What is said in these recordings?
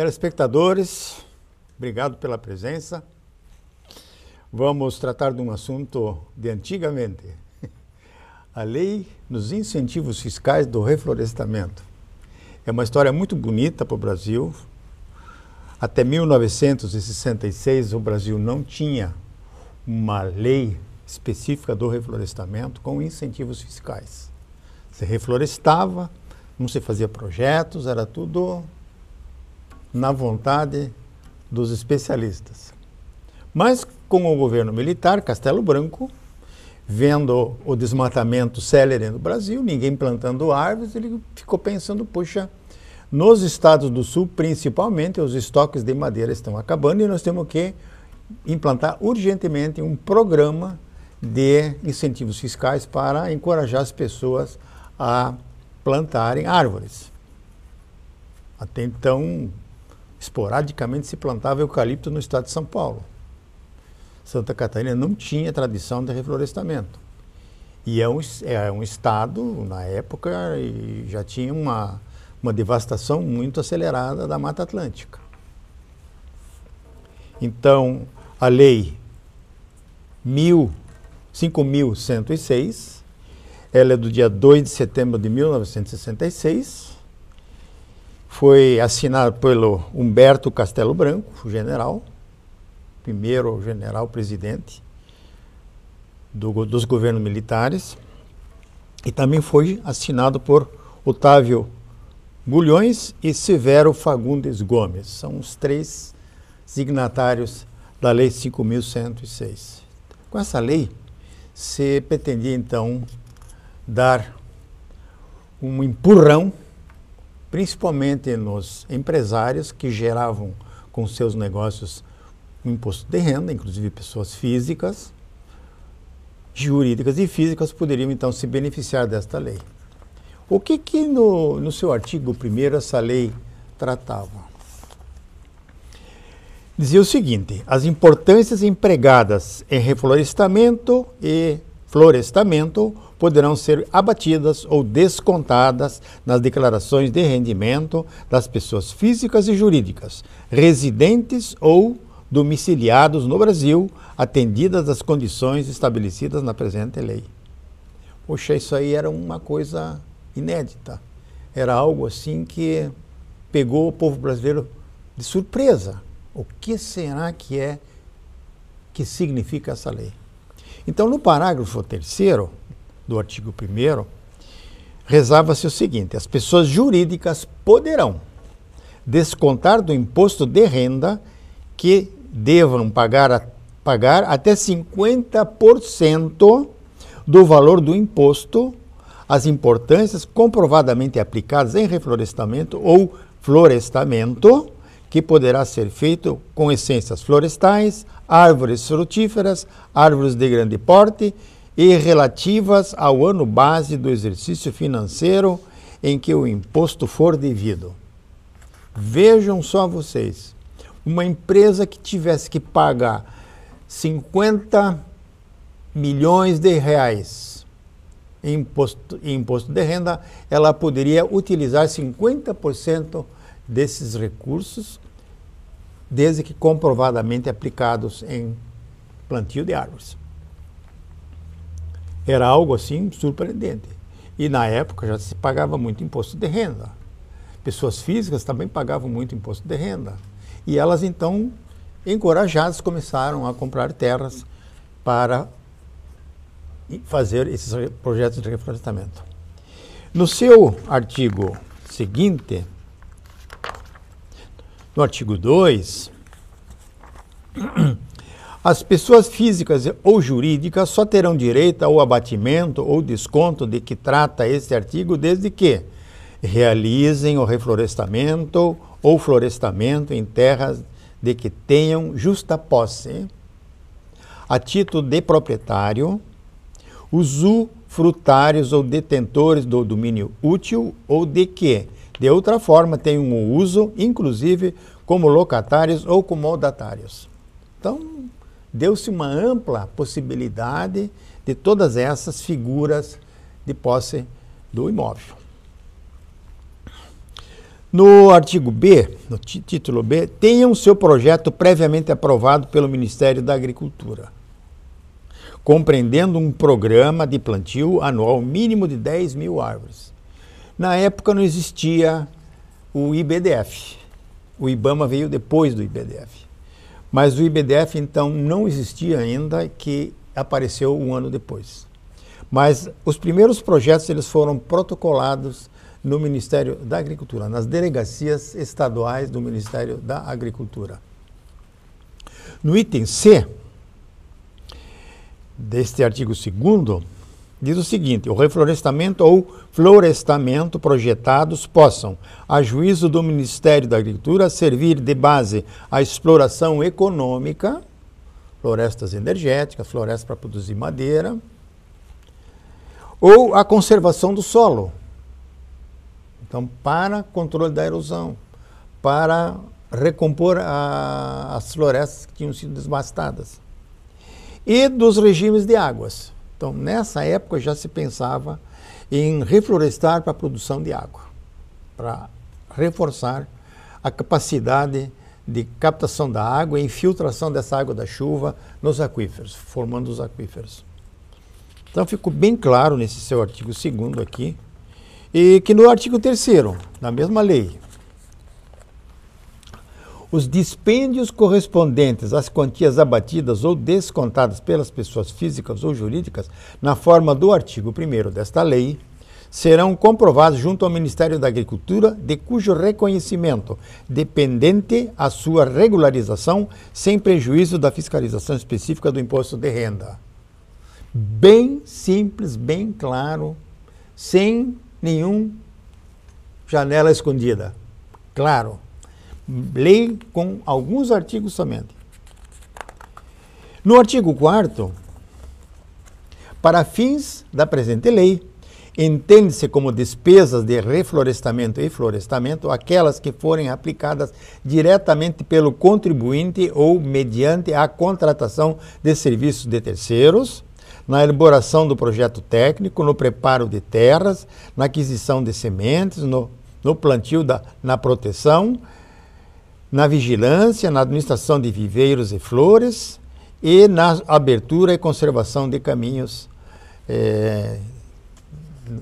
Telespectadores, obrigado pela presença. Vamos tratar de um assunto de antigamente. A lei nos incentivos fiscais do reflorestamento. É uma história muito bonita para o Brasil. Até 1966, o Brasil não tinha uma lei específica do reflorestamento com incentivos fiscais. Se reflorestava, não se fazia projetos, era tudo na vontade dos especialistas. Mas com o governo militar, Castelo Branco, vendo o desmatamento célere no Brasil, ninguém plantando árvores, ele ficou pensando, puxa, nos estados do sul, principalmente, os estoques de madeira estão acabando e nós temos que implantar urgentemente um programa de incentivos fiscais para encorajar as pessoas a plantarem árvores. Até então, esporadicamente se plantava eucalipto no estado de São Paulo. Santa Catarina não tinha tradição de reflorestamento. E é um, é um estado, na época, já tinha uma, uma devastação muito acelerada da Mata Atlântica. Então, a lei 5106, ela é do dia 2 de setembro de 1966, foi assinado pelo Humberto Castelo Branco, general, primeiro general presidente do, dos governos militares, e também foi assinado por Otávio Gulhões e Severo Fagundes Gomes. São os três signatários da Lei 5.106. Com essa lei, se pretendia então dar um empurrão principalmente nos empresários que geravam com seus negócios um imposto de renda, inclusive pessoas físicas, jurídicas e físicas poderiam então se beneficiar desta lei. O que que no, no seu artigo primeiro essa lei tratava? Dizia o seguinte, as importâncias empregadas em reflorestamento e florestamento poderão ser abatidas ou descontadas nas declarações de rendimento das pessoas físicas e jurídicas, residentes ou domiciliados no Brasil, atendidas às condições estabelecidas na presente lei. Poxa, isso aí era uma coisa inédita. Era algo assim que pegou o povo brasileiro de surpresa. O que será que é que significa essa lei? Então, no parágrafo terceiro do artigo 1 rezava-se o seguinte: as pessoas jurídicas poderão descontar do imposto de renda que devam pagar, a, pagar até 50% do valor do imposto as importâncias comprovadamente aplicadas em reflorestamento ou florestamento que poderá ser feito com essências florestais, árvores frutíferas, árvores de grande porte e relativas ao ano base do exercício financeiro em que o imposto for devido. Vejam só vocês, uma empresa que tivesse que pagar 50 milhões de reais em imposto, imposto de renda, ela poderia utilizar 50% desses recursos, desde que comprovadamente aplicados em plantio de árvores. Era algo assim surpreendente. E na época já se pagava muito imposto de renda. Pessoas físicas também pagavam muito imposto de renda. E elas então, encorajadas, começaram a comprar terras para fazer esses projetos de reflorestamento. No seu artigo seguinte, no artigo 2, as pessoas físicas ou jurídicas só terão direito ao abatimento ou desconto de que trata este artigo desde que realizem o reflorestamento ou florestamento em terras de que tenham justa posse, a título de proprietário, usu frutários ou detentores do domínio útil ou de que, de outra forma, tenham um uso, inclusive como locatários ou comodatários. Então, deu-se uma ampla possibilidade de todas essas figuras de posse do imóvel. No artigo B, no título B, tenham seu projeto previamente aprovado pelo Ministério da Agricultura compreendendo um programa de plantio anual mínimo de 10 mil árvores. Na época não existia o IBDF. O IBAMA veio depois do IBDF. Mas o IBDF então não existia ainda, que apareceu um ano depois. Mas os primeiros projetos eles foram protocolados no Ministério da Agricultura, nas delegacias estaduais do Ministério da Agricultura. No item C, deste artigo 2 diz o seguinte: o reflorestamento ou florestamento projetados possam, a juízo do Ministério da Agricultura, servir de base à exploração econômica, florestas energéticas, florestas para produzir madeira, ou à conservação do solo. Então, para controle da erosão, para recompor a, as florestas que tinham sido desmastadas e dos regimes de águas. Então, nessa época já se pensava em reflorestar para a produção de água, para reforçar a capacidade de captação da água e infiltração dessa água da chuva nos aquíferos, formando os aquíferos. Então ficou bem claro nesse seu artigo 2 aqui, e que no artigo 3 da mesma lei, os dispêndios correspondentes às quantias abatidas ou descontadas pelas pessoas físicas ou jurídicas na forma do artigo 1 desta lei serão comprovados junto ao Ministério da Agricultura, de cujo reconhecimento dependente a sua regularização, sem prejuízo da fiscalização específica do imposto de renda. Bem simples, bem claro, sem nenhum janela escondida. Claro lei com alguns artigos somente. No artigo 4 para fins da presente lei, entende-se como despesas de reflorestamento e florestamento aquelas que forem aplicadas diretamente pelo contribuinte ou mediante a contratação de serviços de terceiros, na elaboração do projeto técnico, no preparo de terras, na aquisição de sementes, no, no plantio, da, na proteção, na vigilância, na administração de viveiros e flores e na abertura e conservação de caminhos é,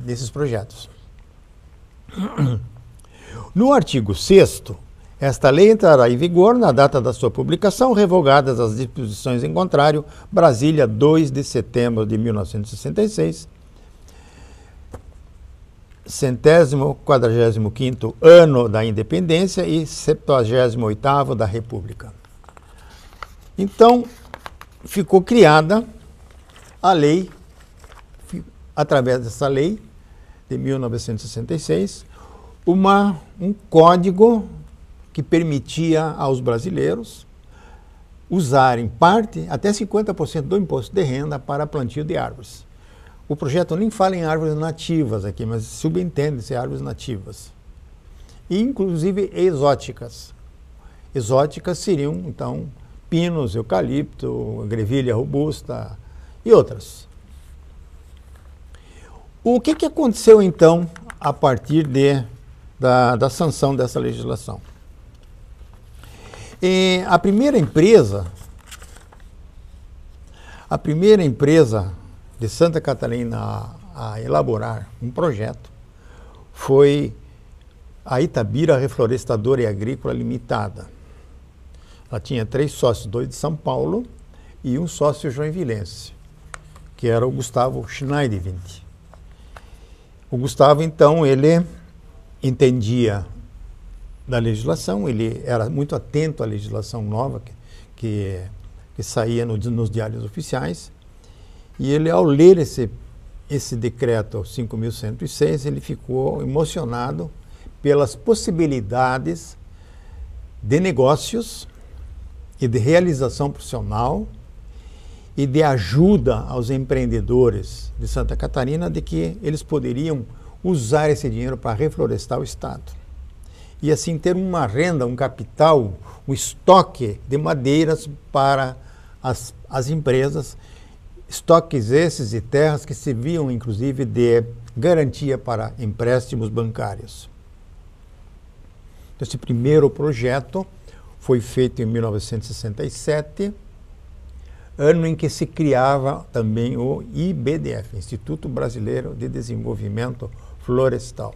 desses projetos. No artigo 6 esta lei entrará em vigor na data da sua publicação, revogadas as disposições em contrário, Brasília, 2 de setembro de 1966, centésimo quadragésimo quinto ano da independência e 78 oitavo da república. Então, ficou criada a lei, através dessa lei de 1966, uma, um código que permitia aos brasileiros usarem parte, até 50% do imposto de renda para plantio de árvores. O projeto nem fala em árvores nativas aqui, mas subentende-se árvores nativas. E, inclusive exóticas. Exóticas seriam, então, pinos, eucalipto, grevilha robusta e outras. O que, que aconteceu, então, a partir de, da, da sanção dessa legislação? E eh, a primeira empresa, a primeira empresa de Santa Catarina a, a elaborar um projeto foi a Itabira Reflorestadora e Agrícola Limitada. Ela tinha três sócios, dois de São Paulo e um sócio joinvilense, que era o Gustavo Schneidewind. O Gustavo, então, ele entendia da legislação, ele era muito atento à legislação nova que, que, que saía no, nos diários oficiais e ele, ao ler esse, esse decreto 5.106, ele ficou emocionado pelas possibilidades de negócios e de realização profissional e de ajuda aos empreendedores de Santa Catarina de que eles poderiam usar esse dinheiro para reflorestar o Estado. E assim ter uma renda, um capital, um estoque de madeiras para as, as empresas Estoques esses e terras que serviam inclusive de garantia para empréstimos bancários. Esse primeiro projeto foi feito em 1967, ano em que se criava também o IBDF, Instituto Brasileiro de Desenvolvimento Florestal.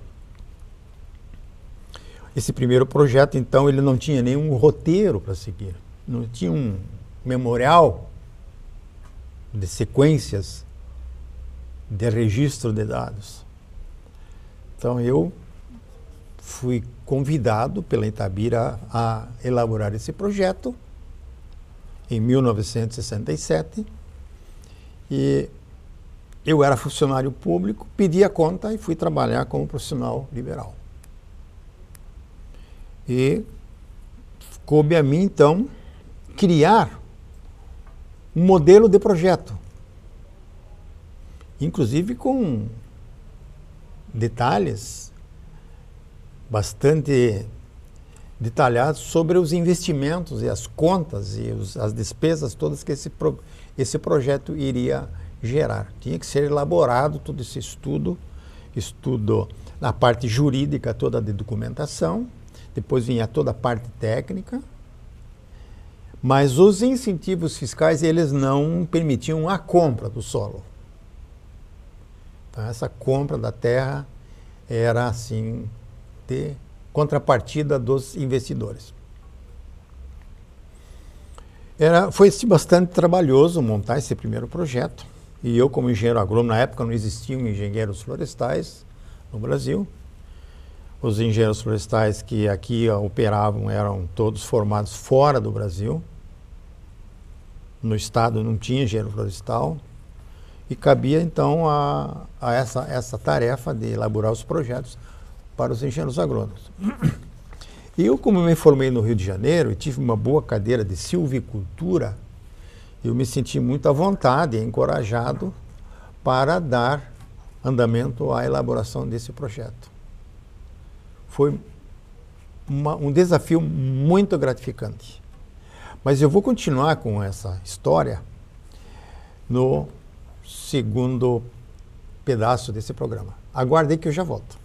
Esse primeiro projeto, então, ele não tinha nenhum roteiro para seguir, não tinha um memorial de sequências de registro de dados. Então eu fui convidado pela Itabira a elaborar esse projeto em 1967 e eu era funcionário público, pedi a conta e fui trabalhar como profissional liberal. E coube a mim então criar um modelo de projeto, inclusive com detalhes bastante detalhados sobre os investimentos e as contas e os, as despesas todas que esse, pro, esse projeto iria gerar. Tinha que ser elaborado todo esse estudo, estudo na parte jurídica toda de documentação, depois vinha toda a parte técnica, mas os incentivos fiscais eles não permitiam a compra do solo. Então, essa compra da terra era assim de contrapartida dos investidores. Era, foi assim, bastante trabalhoso montar esse primeiro projeto. E eu, como engenheiro agrônomo, na época não existiam engenheiros florestais no Brasil. Os engenheiros florestais que aqui operavam eram todos formados fora do Brasil no estado não tinha engenheiro florestal e cabia então a, a essa, essa tarefa de elaborar os projetos para os engenheiros agrônomos. Eu, como me formei no Rio de Janeiro e tive uma boa cadeira de silvicultura, eu me senti muito à vontade e encorajado para dar andamento à elaboração desse projeto. Foi uma, um desafio muito gratificante. Mas eu vou continuar com essa história no segundo pedaço desse programa. Aguardem que eu já volto.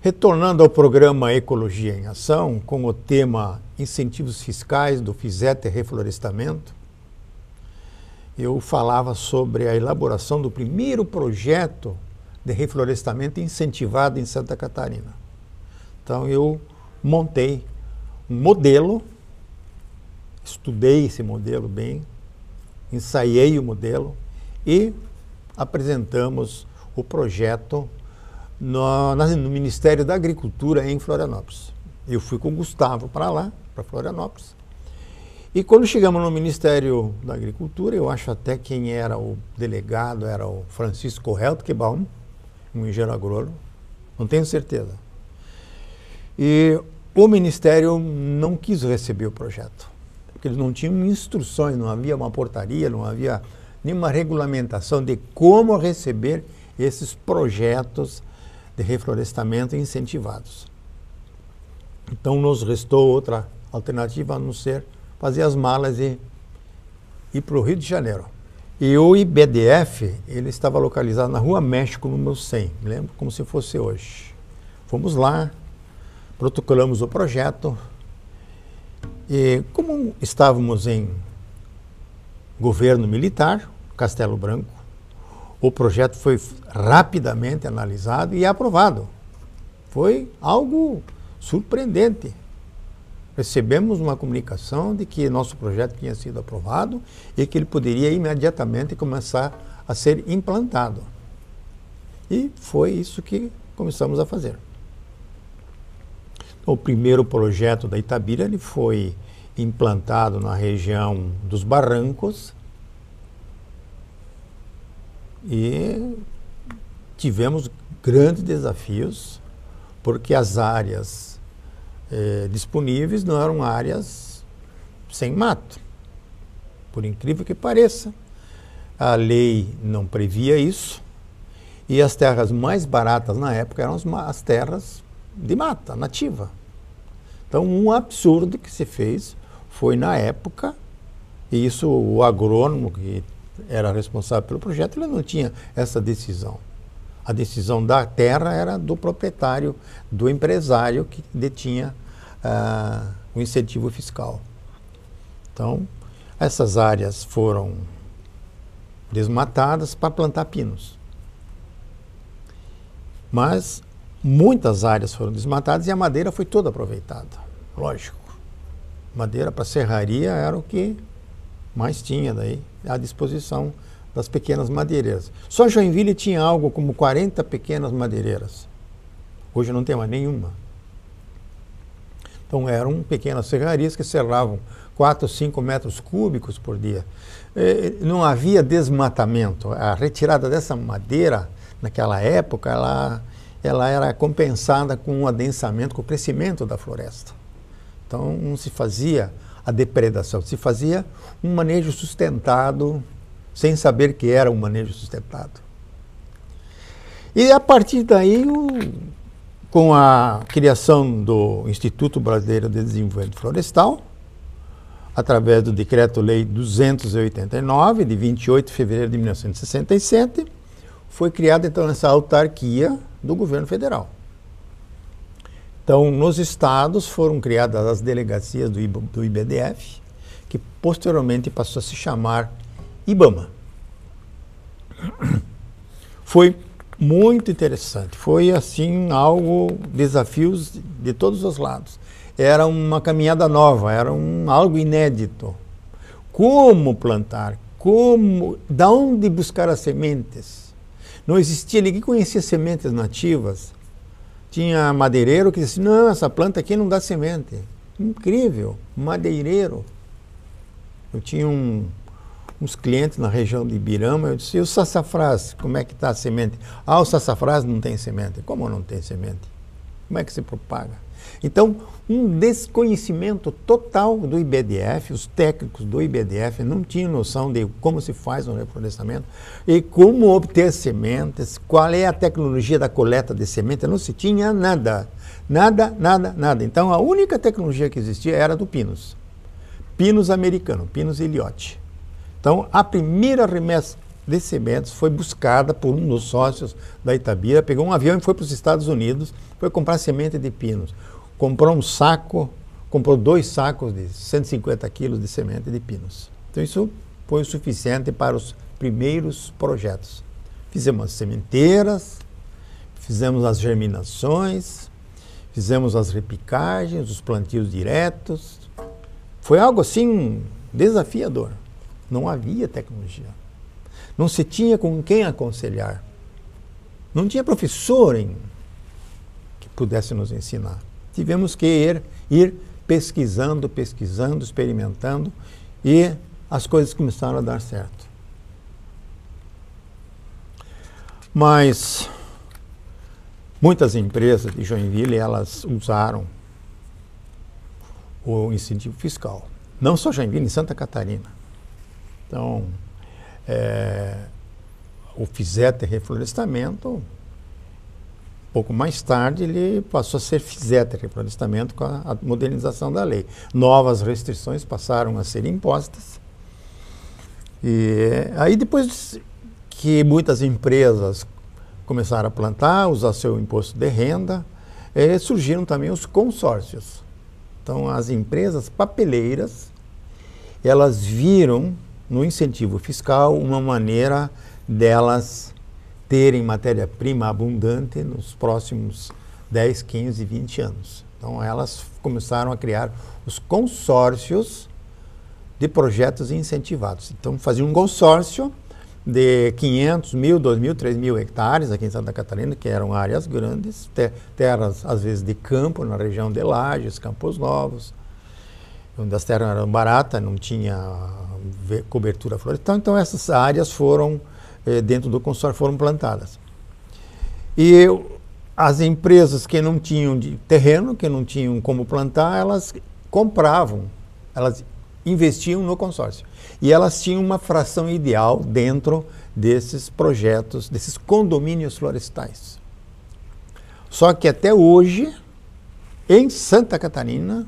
Retornando ao programa Ecologia em Ação, com o tema incentivos fiscais do FISET Reflorestamento, eu falava sobre a elaboração do primeiro projeto de reflorestamento incentivado em Santa Catarina. Então eu montei um modelo, estudei esse modelo bem, ensaiei o modelo e apresentamos o projeto no, no Ministério da Agricultura em Florianópolis. Eu fui com o Gustavo para lá para Florianópolis. E quando chegamos no Ministério da Agricultura, eu acho até quem era o delegado era o Francisco Heltkebaum, um engenheiro agrônomo, não tenho certeza. E o Ministério não quis receber o projeto, porque eles não tinham instruções, não havia uma portaria, não havia nenhuma regulamentação de como receber esses projetos de reflorestamento incentivados. Então nos restou outra alternativa a não ser fazer as malas e ir para o Rio de Janeiro. E o IBDF, ele estava localizado na Rua México, número 100, me lembro como se fosse hoje. Fomos lá, protocolamos o projeto, e como estávamos em governo militar, Castelo Branco, o projeto foi rapidamente analisado e aprovado. Foi algo surpreendente recebemos uma comunicação de que nosso projeto tinha sido aprovado e que ele poderia imediatamente começar a ser implantado. E foi isso que começamos a fazer. O primeiro projeto da Itabira ele foi implantado na região dos Barrancos e tivemos grandes desafios porque as áreas eh, disponíveis não eram áreas sem mato. Por incrível que pareça, a lei não previa isso e as terras mais baratas na época eram as, as terras de mata, nativa. Então, um absurdo que se fez foi, na época, e isso o agrônomo que era responsável pelo projeto, ele não tinha essa decisão. A decisão da terra era do proprietário, do empresário que detinha uh, o incentivo fiscal. Então, essas áreas foram desmatadas para plantar pinos. Mas muitas áreas foram desmatadas e a madeira foi toda aproveitada, lógico. Madeira para serraria era o que mais tinha daí à disposição das pequenas madeireiras. Só Joinville tinha algo como 40 pequenas madeireiras. Hoje não tem mais nenhuma. Então eram pequenas serrarias que serravam 4, 5 metros cúbicos por dia. Não havia desmatamento. A retirada dessa madeira, naquela época, ela, ela era compensada com o adensamento, com o crescimento da floresta. Então não se fazia a depredação, se fazia um manejo sustentado sem saber que era um manejo sustentado. E a partir daí, o, com a criação do Instituto Brasileiro de Desenvolvimento Florestal, através do Decreto-Lei 289, de 28 de fevereiro de 1967, foi criada então essa autarquia do governo federal. Então, nos estados foram criadas as delegacias do, IBDF, que posteriormente passou a se chamar IBAMA. Foi muito interessante, foi assim algo desafios de todos os lados. Era uma caminhada nova, era um algo inédito. Como plantar, como, da onde buscar as sementes? Não existia ninguém que conhecia sementes nativas. Tinha madeireiro que disse: "Não, essa planta aqui não dá semente". Incrível, madeireiro. Eu tinha um uns clientes na região de Ibirama. Eu disse: e o sassafrás, como é que está a semente? Ah, o sassafrás não tem semente. Como não tem semente? Como é que se propaga? Então, um desconhecimento total do IBDF, os técnicos do IBDF não tinham noção de como se faz um reflorestamento e como obter sementes, qual é a tecnologia da coleta de semente, não se tinha nada. Nada, nada, nada. Então, a única tecnologia que existia era do Pinus. Pinus americano, Pinus iliote. Então, a primeira remessa de sementes foi buscada por um dos sócios da Itabira, pegou um avião e foi para os Estados Unidos, foi comprar semente de pinos. Comprou um saco, comprou dois sacos de 150 quilos de semente de pinos. Então, isso foi o suficiente para os primeiros projetos. Fizemos as sementeiras, fizemos as germinações, fizemos as repicagens, os plantios diretos. Foi algo assim desafiador. Não havia tecnologia. Não se tinha com quem aconselhar. Não tinha professor em, que pudesse nos ensinar. Tivemos que ir, ir pesquisando, pesquisando, experimentando e as coisas começaram a dar certo. Mas muitas empresas de Joinville elas usaram o incentivo fiscal. Não só Joinville, em Santa Catarina. Então, é, o FISETA é Reflorestamento, pouco mais tarde, ele passou a ser FISETA é Reflorestamento com a, a modernização da lei. Novas restrições passaram a ser impostas. E aí depois que muitas empresas começaram a plantar, usar seu imposto de renda, é, surgiram também os consórcios. Então, as empresas papeleiras, elas viram no incentivo fiscal uma maneira delas terem matéria-prima abundante nos próximos 10, 15, 20 anos. Então elas começaram a criar os consórcios de projetos incentivados. Então fazia um consórcio de 500, mil, 2 mil, 3 mil hectares aqui em Santa Catarina, que eram áreas grandes, terras às vezes de campo na região de Lages, Campos Novos, onde as terras eram baratas, não tinha cobertura florestal. Então, então essas áreas foram eh, dentro do consórcio foram plantadas. E as empresas que não tinham terreno, que não tinham como plantar, elas compravam, elas investiam no consórcio. E elas tinham uma fração ideal dentro desses projetos, desses condomínios florestais. Só que até hoje, em Santa Catarina,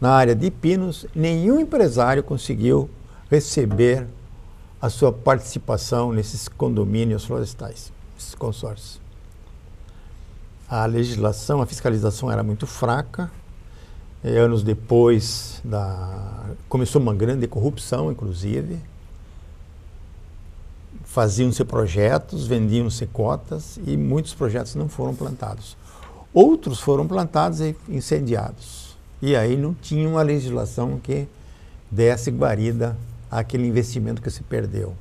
na área de pinos, nenhum empresário conseguiu receber a sua participação nesses condomínios florestais, esses consórcios. A legislação, a fiscalização era muito fraca. E anos depois da começou uma grande corrupção, inclusive. Faziam-se projetos, vendiam-se cotas e muitos projetos não foram plantados. Outros foram plantados e incendiados. E aí não tinha uma legislação que desse guarida aquele investimento que se perdeu.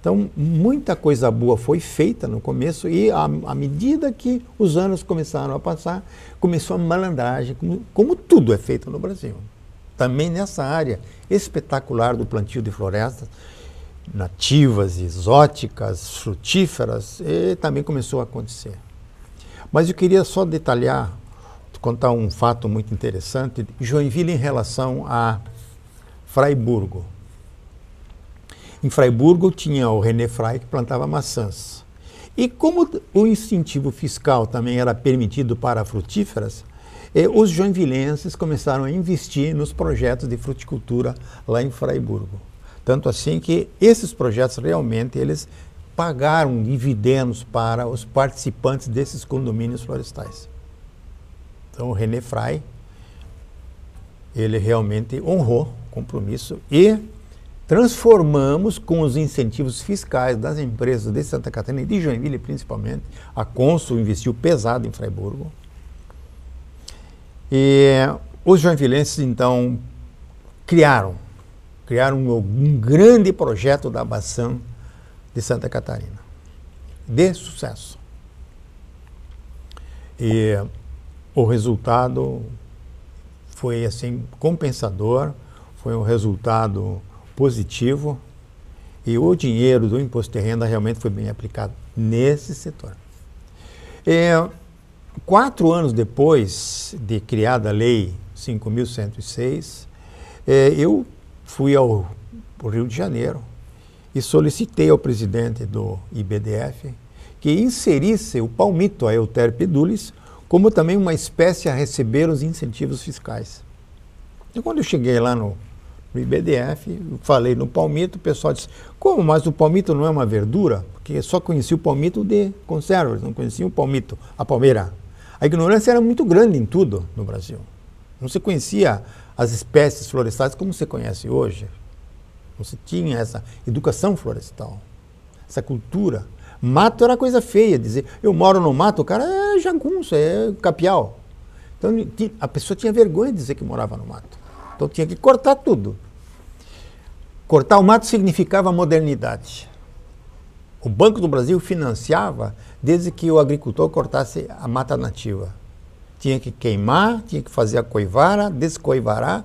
Então, muita coisa boa foi feita no começo e, à, medida que os anos começaram a passar, começou a malandragem, como, como tudo é feito no Brasil. Também nessa área espetacular do plantio de florestas, nativas, exóticas, frutíferas, também começou a acontecer. Mas eu queria só detalhar, contar um fato muito interessante, Joinville em relação a Freiburgo. Em Freiburgo tinha o René Frei que plantava maçãs. E como o incentivo fiscal também era permitido para frutíferas, eh, os joinvilenses começaram a investir nos projetos de fruticultura lá em Freiburgo. Tanto assim que esses projetos realmente eles pagaram dividendos para os participantes desses condomínios florestais. Então o René Frei ele realmente honrou compromisso e transformamos com os incentivos fiscais das empresas de Santa Catarina e de Joinville principalmente. A Consul investiu pesado em Freiburgo. E os joinvilenses então criaram, criaram um, um grande projeto da Baçã de Santa Catarina, de sucesso. E o resultado foi assim compensador. Foi um resultado positivo e o dinheiro do imposto de renda realmente foi bem aplicado nesse setor. É, quatro anos depois de criada a Lei 5.106, é, eu fui ao, ao Rio de Janeiro e solicitei ao presidente do IBDF que inserisse o palmito, a Euterpe Pedulis, como também uma espécie a receber os incentivos fiscais. E quando eu cheguei lá no no IBDF, falei no palmito, o pessoal disse, como, mas o palmito não é uma verdura? Porque só conhecia o palmito de conservas, não conhecia o palmito, a palmeira. A ignorância era muito grande em tudo no Brasil. Não se conhecia as espécies florestais como se conhece hoje. Não se tinha essa educação florestal, essa cultura. Mato era coisa feia, dizer, eu moro no mato, o cara é jagunço, é capial. Então a pessoa tinha vergonha de dizer que morava no mato. Então tinha que cortar tudo. Cortar o mato significava modernidade. O Banco do Brasil financiava desde que o agricultor cortasse a mata nativa. Tinha que queimar, tinha que fazer a coivara, descoivarar,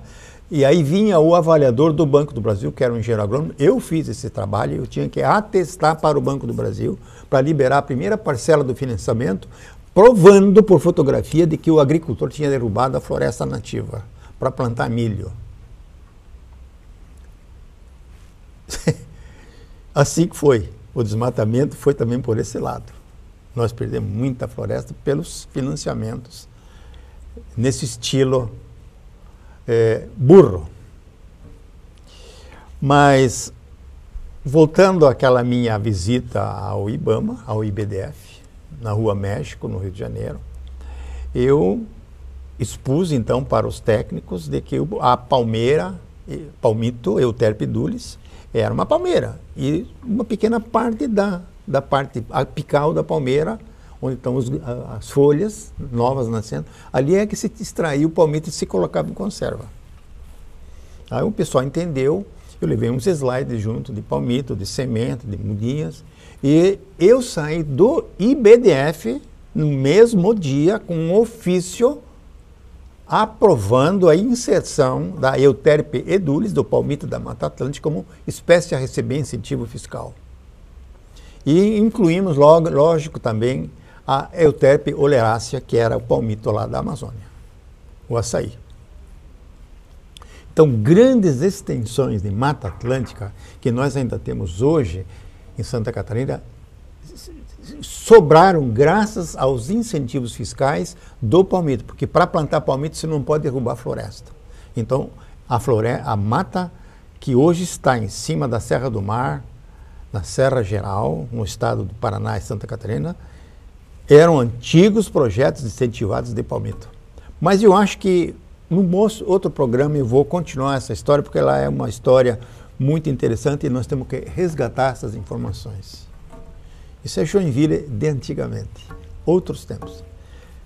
e aí vinha o avaliador do Banco do Brasil, que era um engenheiro agrônomo. Eu fiz esse trabalho, eu tinha que atestar para o Banco do Brasil, para liberar a primeira parcela do financiamento, provando por fotografia de que o agricultor tinha derrubado a floresta nativa para plantar milho. assim que foi. O desmatamento foi também por esse lado. Nós perdemos muita floresta pelos financiamentos nesse estilo é, burro. Mas, voltando àquela minha visita ao IBAMA, ao IBDF, na Rua México, no Rio de Janeiro, eu expus então para os técnicos de que a palmeira, palmito euterpidulis, era uma palmeira e uma pequena parte da, da parte apical da palmeira, onde estão os, as folhas novas nascendo, ali é que se extraía o palmito e se colocava em conserva. Aí o pessoal entendeu, eu levei uns slides junto de palmito, de semente, de mudinhas, e eu saí do IBDF no mesmo dia com um ofício aprovando a inserção da Euterpe edulis, do palmito da Mata Atlântica, como espécie a receber incentivo fiscal. E incluímos, logo, lógico, também a Euterpe oleracea, que era o palmito lá da Amazônia, o açaí. Então, grandes extensões de Mata Atlântica que nós ainda temos hoje em Santa Catarina sobraram graças aos incentivos fiscais do palmito, porque para plantar palmito você não pode derrubar a floresta. Então, a, floresta, a mata que hoje está em cima da Serra do Mar, na Serra Geral, no estado do Paraná e Santa Catarina, eram antigos projetos incentivados de palmito. Mas eu acho que num outro programa eu vou continuar essa história, porque ela é uma história muito interessante e nós temos que resgatar essas informações. Isso é Joinville de antigamente, outros tempos.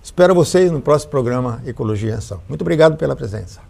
Espero vocês no próximo programa Ecologia em Ação. Muito obrigado pela presença.